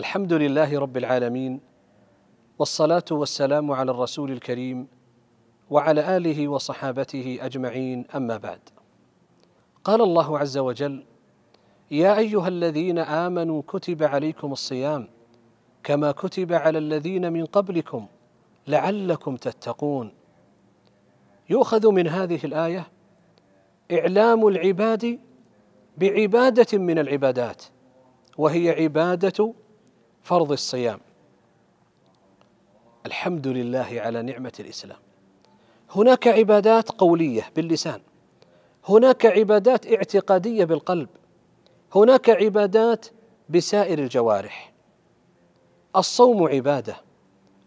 الحمد لله رب العالمين والصلاه والسلام على الرسول الكريم وعلى اله وصحابته اجمعين اما بعد قال الله عز وجل يا ايها الذين امنوا كتب عليكم الصيام كما كتب على الذين من قبلكم لعلكم تتقون يؤخذ من هذه الايه اعلام العباد بعباده من العبادات وهي عباده فرض الصيام الحمد لله على نعمه الاسلام هناك عبادات قوليه باللسان هناك عبادات اعتقاديه بالقلب هناك عبادات بسائر الجوارح الصوم عباده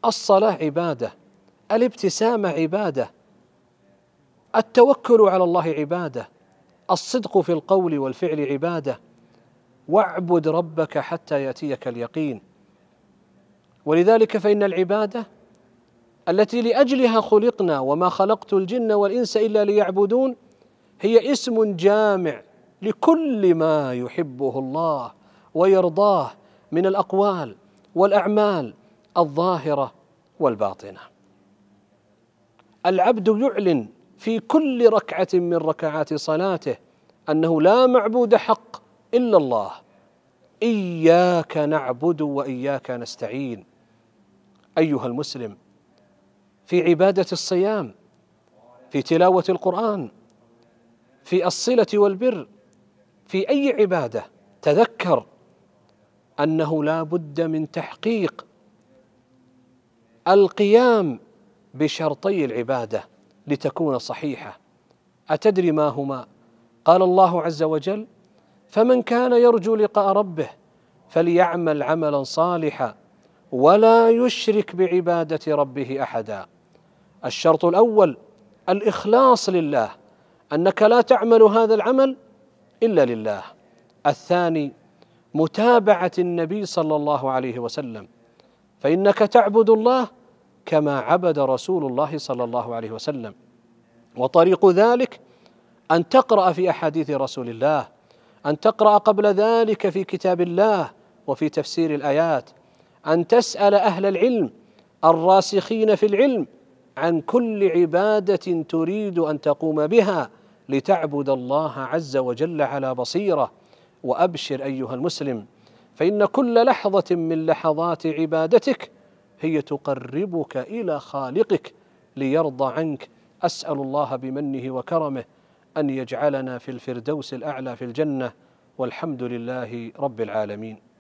الصلاه عباده الابتسامه عباده التوكل على الله عباده الصدق في القول والفعل عباده واعبد ربك حتى ياتيك اليقين ولذلك فان العباده التي لاجلها خلقنا وما خلقت الجن والانس الا ليعبدون هي اسم جامع لكل ما يحبه الله ويرضاه من الاقوال والاعمال الظاهره والباطنه العبد يعلن في كل ركعه من ركعات صلاته انه لا معبود حق إلا الله إياك نعبد وإياك نستعين أيها المسلم في عبادة الصيام في تلاوة القرآن في الصلة والبر في أي عبادة تذكر أنه لا بد من تحقيق القيام بشرطي العبادة لتكون صحيحة أتدري ما هما؟ قال الله عز وجل فمن كان يرجو لقاء ربه فليعمل عملا صالحا ولا يشرك بعباده ربه احدا الشرط الاول الاخلاص لله انك لا تعمل هذا العمل الا لله الثاني متابعه النبي صلى الله عليه وسلم فانك تعبد الله كما عبد رسول الله صلى الله عليه وسلم وطريق ذلك ان تقرا في احاديث رسول الله أن تقرأ قبل ذلك في كتاب الله وفي تفسير الآيات أن تسأل أهل العلم الراسخين في العلم عن كل عبادة تريد أن تقوم بها لتعبد الله عز وجل على بصيرة وأبشر أيها المسلم فإن كل لحظة من لحظات عبادتك هي تقربك إلى خالقك ليرضى عنك أسأل الله بمنه وكرمه أن يجعلنا في الفردوس الأعلى في الجنة والحمد لله رب العالمين